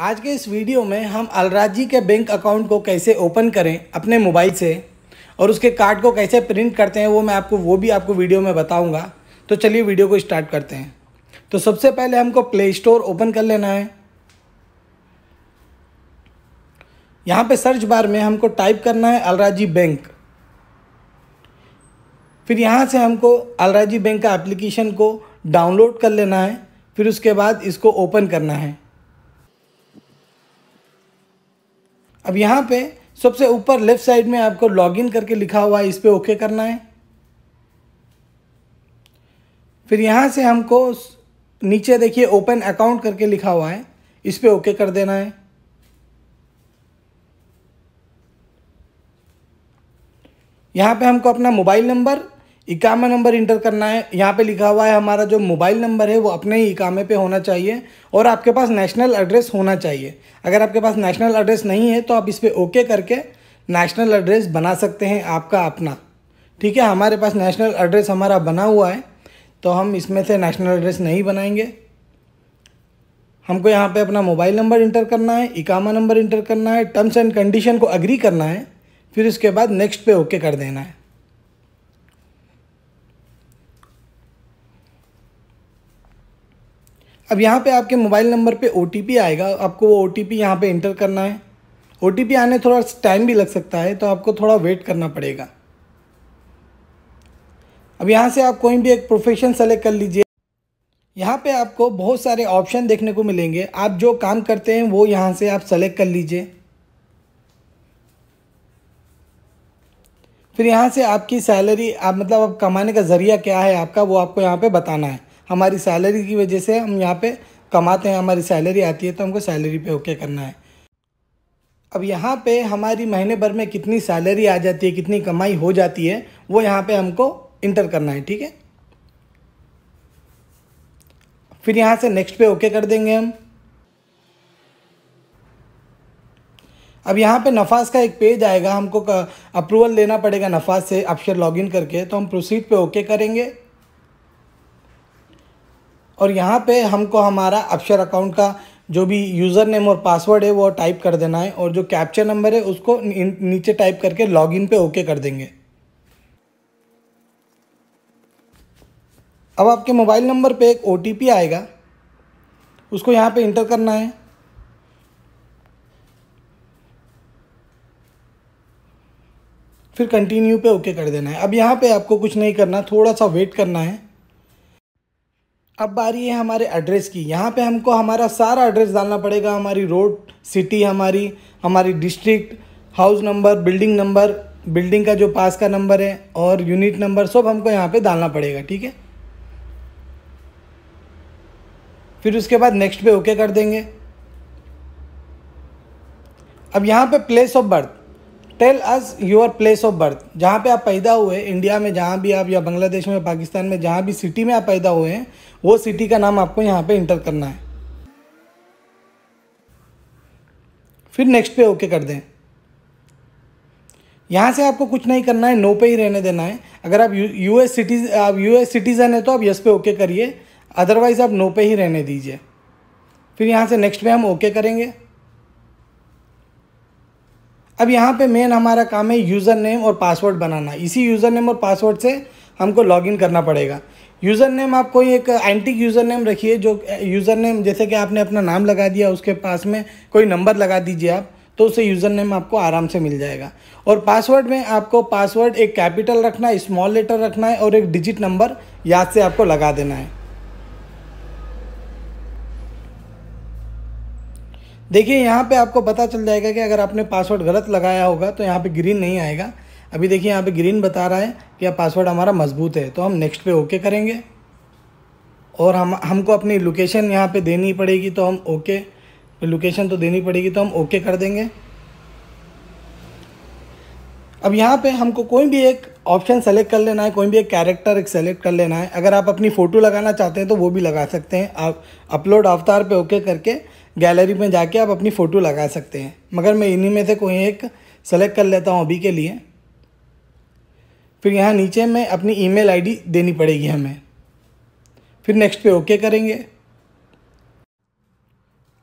आज के इस वीडियो में हम अलराजी के बैंक अकाउंट को कैसे ओपन करें अपने मोबाइल से और उसके कार्ड को कैसे प्रिंट करते हैं वो मैं आपको वो भी आपको वीडियो में बताऊंगा तो चलिए वीडियो को स्टार्ट करते हैं तो सबसे पहले हमको प्ले स्टोर ओपन कर लेना है यहाँ पे सर्च बार में हमको टाइप करना है अलराजी बैंक फिर यहाँ से हमको अलराजी बैंक का एप्लीकेशन को डाउनलोड कर लेना है फिर उसके बाद इसको ओपन करना है अब यहाँ पे सबसे ऊपर लेफ्ट साइड में आपको लॉगिन करके लिखा हुआ है इस पर ओके करना है फिर यहाँ से हमको नीचे देखिए ओपन अकाउंट करके लिखा हुआ है इस पर ओके कर देना है यहाँ पे हमको अपना मोबाइल नंबर इकामा नंबर इंटर करना है यहाँ पे लिखा हुआ है हमारा जो मोबाइल नंबर है वो अपने ही इकामे पे होना चाहिए और आपके पास नेशनल एड्रेस होना चाहिए अगर आपके पास नेशनल एड्रेस नहीं है तो आप इस पर ओके करके नेशनल एड्रेस बना सकते हैं आपका अपना ठीक है हमारे पास नेशनल एड्रेस हमारा बना हुआ है तो हम इसमें से नेशनल एड्रेस नहीं बनाएंगे हमको यहाँ पे अपना मोबाइल नंबर इंटर करना है इकामा नंबर इंटर करना है टर्म्स एंड कंडीशन को अग्री करना है फिर उसके बाद नेक्स्ट पे ओके कर देना है अब यहाँ पे आपके मोबाइल नंबर पे ओ आएगा आपको वो ओ टी पी यहाँ पर इंटर करना है ओ आने थोड़ा टाइम भी लग सकता है तो आपको थोड़ा वेट करना पड़ेगा अब यहाँ से आप कोई भी एक प्रोफेशन सेलेक्ट कर लीजिए यहाँ पे आपको बहुत सारे ऑप्शन देखने को मिलेंगे आप जो काम करते हैं वो यहाँ से आप सेलेक्ट कर लीजिए फिर यहाँ से आपकी सैलरी आप मतलब आप कमाने का ज़रिया क्या है आपका वो आपको यहाँ पे बताना है हमारी सैलरी की वजह से हम यहाँ पे कमाते हैं हमारी सैलरी आती है तो हमको सैलरी पे ओके करना है अब यहाँ पे हमारी महीने भर में कितनी सैलरी आ जाती है कितनी कमाई हो जाती है वो यहाँ पे हमको इंटर करना है ठीक है फिर यहाँ से नेक्स्ट पे ओके कर देंगे हम अब यहाँ पे नफास का एक पेज आएगा हमको अप्रूवल लेना पड़ेगा नफास से अफशर लॉगिन करके तो हम प्रोसीड पे ओके करेंगे और यहाँ पे हमको हमारा अक्षर अकाउंट का जो भी यूज़र नेम और पासवर्ड है वो टाइप कर देना है और जो कैप्चर नंबर है उसको नीचे टाइप करके लॉगिन पे ओके कर देंगे अब आपके मोबाइल नंबर पे एक ओ आएगा उसको यहाँ पे इंटर करना है फिर कंटिन्यू पे ओके कर देना है अब यहाँ पे आपको कुछ नहीं करना थोड़ा सा वेट करना है अब बारी है हमारे एड्रेस की यहाँ पे हमको हमारा सारा एड्रेस डालना पड़ेगा हमारी रोड सिटी हमारी हमारी district house number building number building का जो पास का नंबर है और यूनिट नंबर सब हमको यहाँ पे डालना पड़ेगा ठीक है फिर उसके बाद नेक्स्ट पे ओके कर देंगे अब यहाँ पे place of birth tell us your place of birth जहाँ पे आप पैदा हुए इंडिया में जहाँ भी आप या बांग्लादेश में पाकिस्तान में जहाँ भी सिटी में आप पैदा हुए हैं वो सिटी का नाम आपको यहाँ पे इंटर करना है फिर नेक्स्ट पे ओके कर दें यहाँ से आपको कुछ नहीं करना है नो पे ही रहने देना है अगर आप यू एस सिटीज आप यू एस सिटीज़न है तो आप यस पे ओके करिए अदरवाइज़ आप नो पे ही रहने दीजिए फिर यहाँ से नेक्स्ट पे हम ओके करेंगे अब यहाँ पे मेन हमारा काम है यूज़र नेम और पासवर्ड बनाना इसी यूज़र नेम और पासवर्ड से हमको लॉगिन करना पड़ेगा यूज़र नेम आप कोई एक एंटिक यूज़र नेम रखिए जो यूज़र नेम जैसे कि आपने अपना नाम लगा दिया उसके पास में कोई नंबर लगा दीजिए आप तो उसे यूज़र नेम आपको आराम से मिल जाएगा और पासवर्ड में आपको पासवर्ड एक कैपिटल रखना है स्मॉल लेटर रखना है और एक डिजिट नंबर याद से आपको लगा देना है देखिए यहाँ पे आपको पता चल जाएगा कि अगर आपने पासवर्ड गलत लगाया होगा तो यहाँ पे ग्रीन नहीं आएगा अभी देखिए यहाँ पे ग्रीन बता रहा है कि यह पासवर्ड हमारा मजबूत है तो हम नेक्स्ट पे ओके करेंगे और हम हमको अपनी लोकेशन यहाँ पे देनी पड़ेगी तो हम ओके लोकेशन तो देनी पड़ेगी तो हम ओके कर देंगे अब यहाँ पे हमको कोई भी एक ऑप्शन सेलेक्ट कर लेना है कोई भी एक कैरेक्टर एक सेलेक्ट कर लेना है अगर आप अपनी फ़ोटो लगाना चाहते हैं तो वो भी लगा सकते हैं आप अपलोड अवतार पे ओके करके गैलरी में जाके आप अपनी फ़ोटो लगा सकते हैं मगर मैं इन्हीं में से कोई एक सेलेक्ट कर लेता हूँ अभी के लिए फिर यहाँ नीचे में अपनी ईमेल आईडी देनी पड़ेगी हमें फिर नेक्स्ट पे ओके करेंगे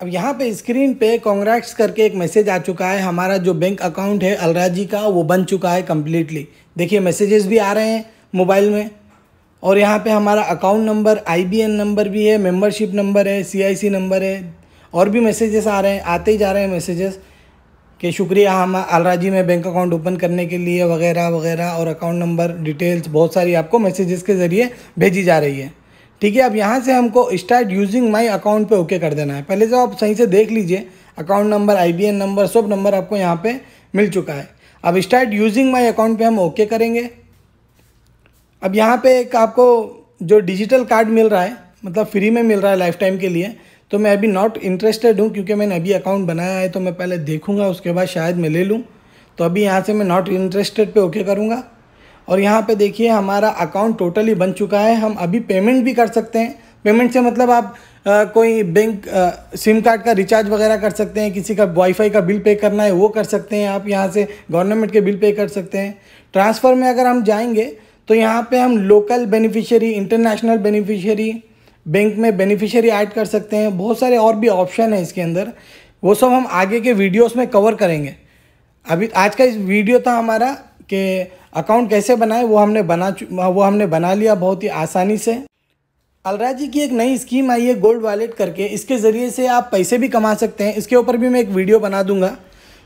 अब यहाँ पे स्क्रीन पे कॉन्ग्रेट्स करके एक मैसेज आ चुका है हमारा जो बैंक अकाउंट है अलराजी जी का वो बन चुका है कम्प्लीटली देखिए मैसेजेस भी आ रहे हैं मोबाइल में और यहाँ पे हमारा अकाउंट नंबर आईबीएन नंबर भी है मेंबरशिप नंबर है सीआईसी नंबर है और भी मैसेजेस आ रहे हैं आते ही जा रहे हैं मैसेजेस कि शुक्रिया हम अलराजी में बैंक अकाउंट ओपन करने के लिए वगैरह वगैरह और अकाउंट नंबर डिटेल्स बहुत सारी आपको मैसेजेस के ज़रिए भेजी जा रही है ठीक है अब यहाँ से हमको स्टार्ट यूजिंग माई अकाउंट पर ओके कर देना है पहले से तो आप सही से देख लीजिए अकाउंट नंबर आई नंबर सब नंबर आपको यहाँ पर मिल चुका है अब स्टार्ट यूजिंग माई अकाउंट पर हम ओके करेंगे अब यहाँ पे एक आपको जो डिजिटल कार्ड मिल रहा है मतलब फ्री में मिल रहा है लाइफ टाइम के लिए तो मैं अभी नॉट इंटरेस्टेड हूँ क्योंकि मैंने अभी अकाउंट बनाया है तो मैं पहले देखूँगा उसके बाद शायद मैं ले लूँ तो अभी यहाँ से मैं नॉट इंटरेस्टेड पे ओके करूँगा और यहाँ पे देखिए हमारा अकाउंट टोटली बन चुका है हम अभी पेमेंट भी कर सकते हैं पेमेंट से मतलब आप आ, कोई बैंक सिम कार्ड का रिचार्ज वगैरह कर सकते हैं किसी का वाईफाई का बिल पे करना है वो कर सकते हैं आप यहाँ से गवर्नमेंट के बिल पे कर सकते हैं ट्रांसफ़र में अगर हम जाएंगे तो यहाँ पे हम local beneficiary international beneficiary bank में बेनिफिशियरी ऐड कर सकते हैं बहुत सारे और भी ऑप्शन हैं इसके अंदर वो सब हम आगे के वीडियोस में कवर करेंगे अभी आज का इस वीडियो था हमारा कि अकाउंट कैसे बनाए वो हमने बना वो हमने बना लिया बहुत ही आसानी से अलरा जी की एक नई स्कीम आई है गोल्ड वॉलेट करके इसके ज़रिए से आप पैसे भी कमा सकते हैं इसके ऊपर भी मैं एक वीडियो बना दूंगा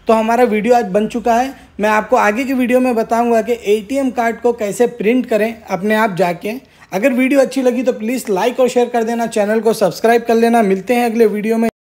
तो हमारा वीडियो आज बन चुका है मैं आपको आगे की वीडियो में बताऊंगा कि एटीएम कार्ड को कैसे प्रिंट करें अपने आप जाके अगर वीडियो अच्छी लगी तो प्लीज़ लाइक और शेयर कर देना चैनल को सब्सक्राइब कर लेना मिलते हैं अगले वीडियो में